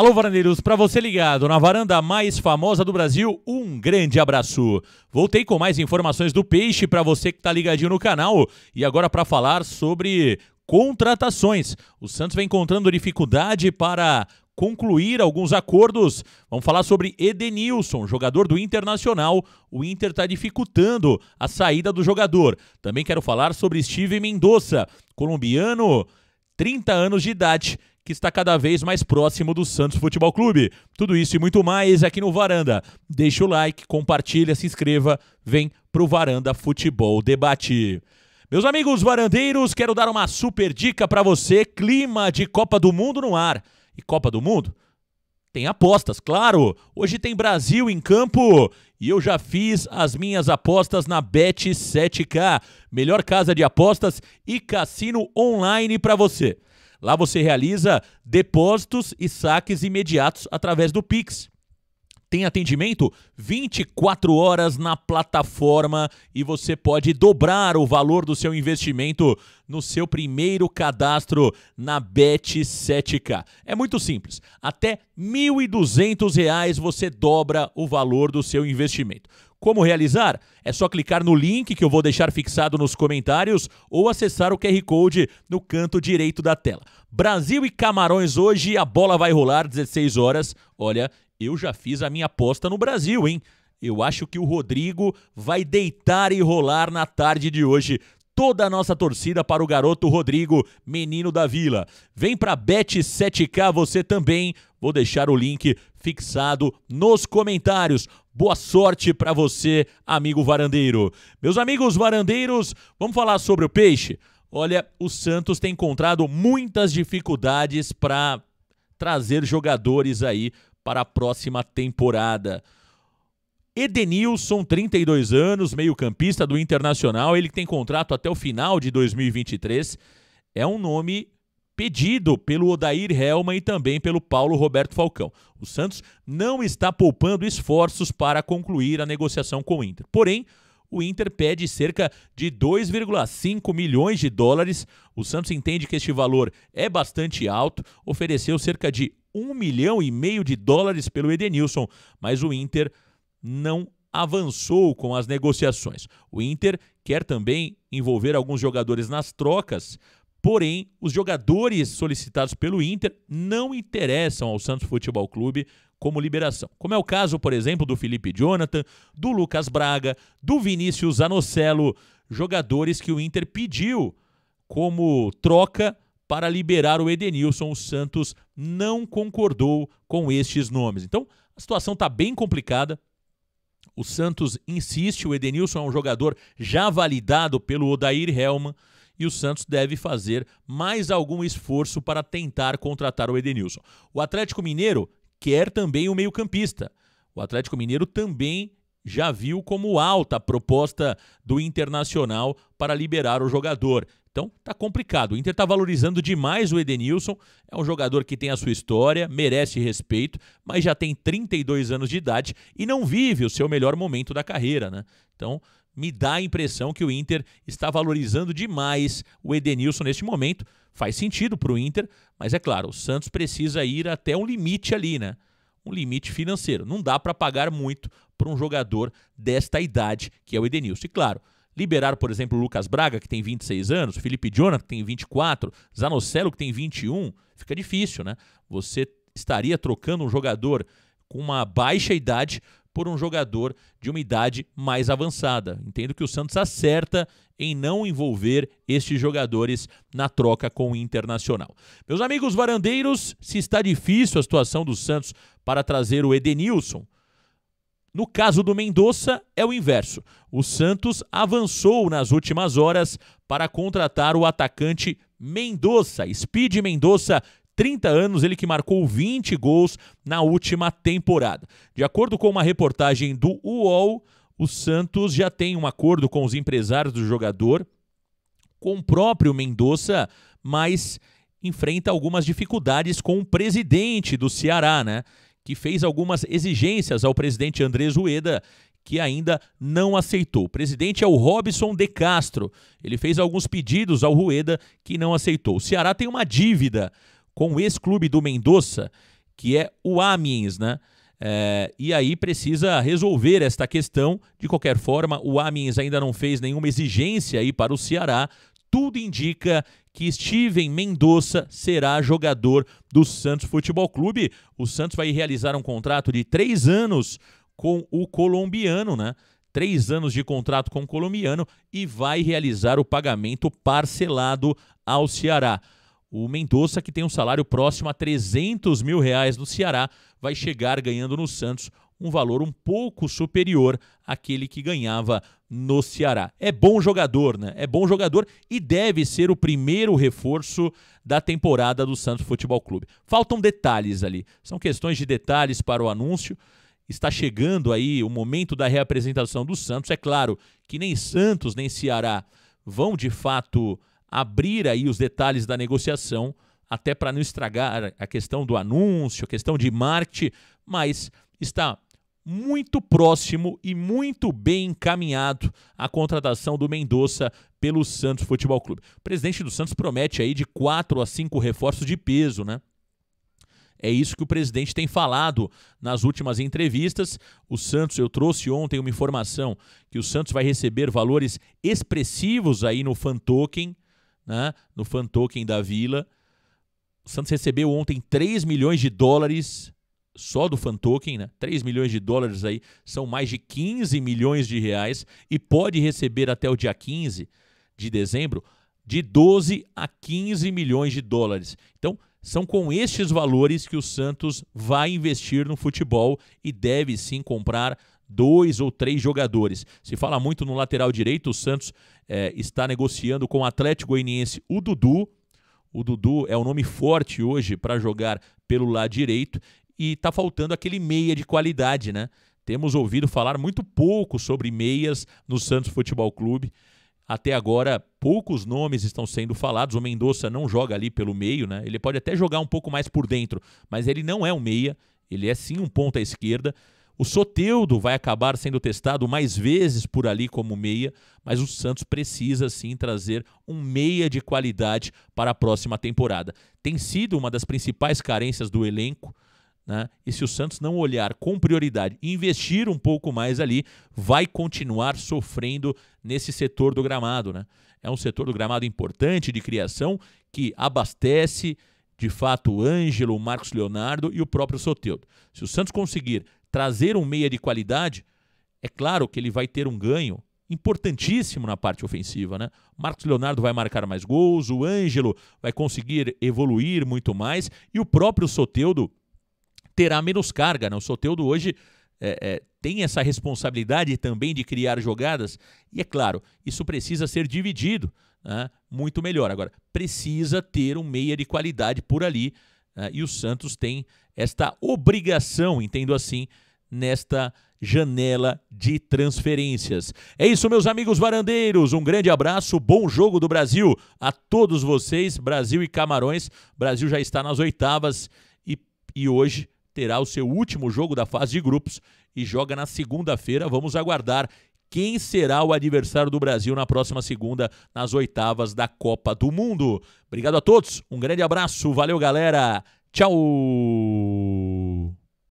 Alô, varandeiros, para você ligado na varanda mais famosa do Brasil, um grande abraço. Voltei com mais informações do peixe para você que tá ligadinho no canal e agora para falar sobre contratações. O Santos vem encontrando dificuldade para concluir alguns acordos. Vamos falar sobre Edenilson, jogador do Internacional. O Inter está dificultando a saída do jogador. Também quero falar sobre Steve Mendonça, colombiano 30 anos de idade, que está cada vez mais próximo do Santos Futebol Clube. Tudo isso e muito mais aqui no Varanda. Deixa o like, compartilha, se inscreva, vem pro Varanda Futebol Debate. Meus amigos varandeiros, quero dar uma super dica para você, clima de Copa do Mundo no ar. E Copa do Mundo? Tem apostas, claro. Hoje tem Brasil em campo e eu já fiz as minhas apostas na Bet7k, melhor casa de apostas e cassino online para você. Lá você realiza depósitos e saques imediatos através do Pix. Tem atendimento 24 horas na plataforma e você pode dobrar o valor do seu investimento no seu primeiro cadastro na Bet7k. É muito simples. Até R$ 1.200 você dobra o valor do seu investimento. Como realizar? É só clicar no link que eu vou deixar fixado nos comentários ou acessar o QR Code no canto direito da tela. Brasil e Camarões hoje, a bola vai rolar 16 horas. Olha, eu já fiz a minha aposta no Brasil, hein? Eu acho que o Rodrigo vai deitar e rolar na tarde de hoje. Toda a nossa torcida para o garoto Rodrigo, menino da vila. Vem para Bet7K você também. Vou deixar o link fixado nos comentários. Boa sorte para você, amigo varandeiro. Meus amigos varandeiros, vamos falar sobre o peixe? Olha, o Santos tem encontrado muitas dificuldades para trazer jogadores aí para a próxima temporada. Edenilson, 32 anos, meio-campista do Internacional, ele tem contrato até o final de 2023. É um nome pedido pelo Odair Helma e também pelo Paulo Roberto Falcão. O Santos não está poupando esforços para concluir a negociação com o Inter. Porém, o Inter pede cerca de 2,5 milhões de dólares. O Santos entende que este valor é bastante alto, ofereceu cerca de um milhão e meio de dólares pelo Edenilson, mas o Inter não avançou com as negociações. O Inter quer também envolver alguns jogadores nas trocas, porém, os jogadores solicitados pelo Inter não interessam ao Santos Futebol Clube como liberação. Como é o caso, por exemplo, do Felipe Jonathan, do Lucas Braga, do Vinícius Anocelo, jogadores que o Inter pediu como troca para liberar o Edenilson. O Santos não concordou com estes nomes. Então, a situação está bem complicada. O Santos insiste, o Edenilson é um jogador já validado pelo Odair Helman e o Santos deve fazer mais algum esforço para tentar contratar o Edenilson. O Atlético Mineiro quer também o meio-campista. O Atlético Mineiro também já viu como alta a proposta do Internacional para liberar o jogador. Então tá complicado. O Inter tá valorizando demais o Edenilson. É um jogador que tem a sua história, merece respeito, mas já tem 32 anos de idade e não vive o seu melhor momento da carreira, né? Então me dá a impressão que o Inter está valorizando demais o Edenilson neste momento. Faz sentido para o Inter, mas é claro, o Santos precisa ir até um limite ali, né? Um limite financeiro. Não dá para pagar muito por um jogador desta idade, que é o Edenilson. E claro, liberar, por exemplo, o Lucas Braga, que tem 26 anos, Felipe Jonathan, que tem 24, Zanocelo, que tem 21, fica difícil, né? Você estaria trocando um jogador com uma baixa idade por um jogador de uma idade mais avançada. Entendo que o Santos acerta em não envolver estes jogadores na troca com o Internacional. Meus amigos varandeiros, se está difícil a situação do Santos para trazer o Edenilson, no caso do Mendonça, é o inverso. O Santos avançou nas últimas horas para contratar o atacante Mendonça, Speed Mendonça, 30 anos, ele que marcou 20 gols na última temporada. De acordo com uma reportagem do UOL, o Santos já tem um acordo com os empresários do jogador, com o próprio Mendonça, mas enfrenta algumas dificuldades com o presidente do Ceará, né? que fez algumas exigências ao presidente Andrés Rueda, que ainda não aceitou. O presidente é o Robson De Castro. Ele fez alguns pedidos ao Rueda que não aceitou. O Ceará tem uma dívida com o ex-clube do Mendoza, que é o Amiens, né? É, e aí precisa resolver esta questão. De qualquer forma, o Amiens ainda não fez nenhuma exigência aí para o Ceará. Tudo indica que Steven Mendonça será jogador do Santos Futebol Clube. O Santos vai realizar um contrato de três anos com o colombiano, né? Três anos de contrato com o colombiano e vai realizar o pagamento parcelado ao Ceará. O Mendonça, que tem um salário próximo a 300 mil reais no Ceará, vai chegar ganhando no Santos um valor um pouco superior àquele que ganhava no Ceará. É bom jogador, né? É bom jogador e deve ser o primeiro reforço da temporada do Santos Futebol Clube. Faltam detalhes ali, são questões de detalhes para o anúncio. Está chegando aí o momento da reapresentação do Santos. É claro que nem Santos nem Ceará vão de fato abrir aí os detalhes da negociação, até para não estragar a questão do anúncio, a questão de marketing, mas está muito próximo e muito bem encaminhado a contratação do Mendonça pelo Santos Futebol Clube. O presidente do Santos promete aí de 4 a 5 reforços de peso, né? É isso que o presidente tem falado nas últimas entrevistas. O Santos, eu trouxe ontem uma informação que o Santos vai receber valores expressivos aí no fan token, né? no fan token da Vila. O Santos recebeu ontem 3 milhões de dólares só do fan token, né? 3 milhões de dólares aí são mais de 15 milhões de reais e pode receber até o dia 15 de dezembro de 12 a 15 milhões de dólares. Então, são com estes valores que o Santos vai investir no futebol e deve sim comprar dois ou três jogadores. Se fala muito no lateral direito, o Santos é, está negociando com o Atlético Goianiense o Dudu. O Dudu é um nome forte hoje para jogar pelo lado direito e tá faltando aquele meia de qualidade, né? Temos ouvido falar muito pouco sobre meias no Santos Futebol Clube. Até agora, poucos nomes estão sendo falados. O Mendonça não joga ali pelo meio, né? Ele pode até jogar um pouco mais por dentro, mas ele não é um meia. Ele é sim um ponta esquerda. O Soteudo vai acabar sendo testado mais vezes por ali como meia, mas o Santos precisa sim trazer um meia de qualidade para a próxima temporada. Tem sido uma das principais carências do elenco. Né? E se o Santos não olhar com prioridade, investir um pouco mais ali, vai continuar sofrendo nesse setor do gramado. Né? É um setor do gramado importante de criação que abastece de fato o Ângelo, o Marcos Leonardo e o próprio Soteudo. Se o Santos conseguir trazer um meia de qualidade, é claro que ele vai ter um ganho importantíssimo na parte ofensiva, né? Marcos Leonardo vai marcar mais gols, o Ângelo vai conseguir evoluir muito mais e o próprio Soteudo terá menos carga. Né? O Soteudo hoje é, é, tem essa responsabilidade também de criar jogadas, e é claro, isso precisa ser dividido né? muito melhor. Agora, precisa ter um meia de qualidade por ali, né? e o Santos tem esta obrigação, entendo assim, nesta janela de transferências. É isso, meus amigos varandeiros. Um grande abraço, bom jogo do Brasil a todos vocês. Brasil e Camarões. Brasil já está nas oitavas e, e hoje terá o seu último jogo da fase de grupos e joga na segunda-feira. Vamos aguardar quem será o adversário do Brasil na próxima segunda, nas oitavas da Copa do Mundo. Obrigado a todos, um grande abraço, valeu galera, tchau!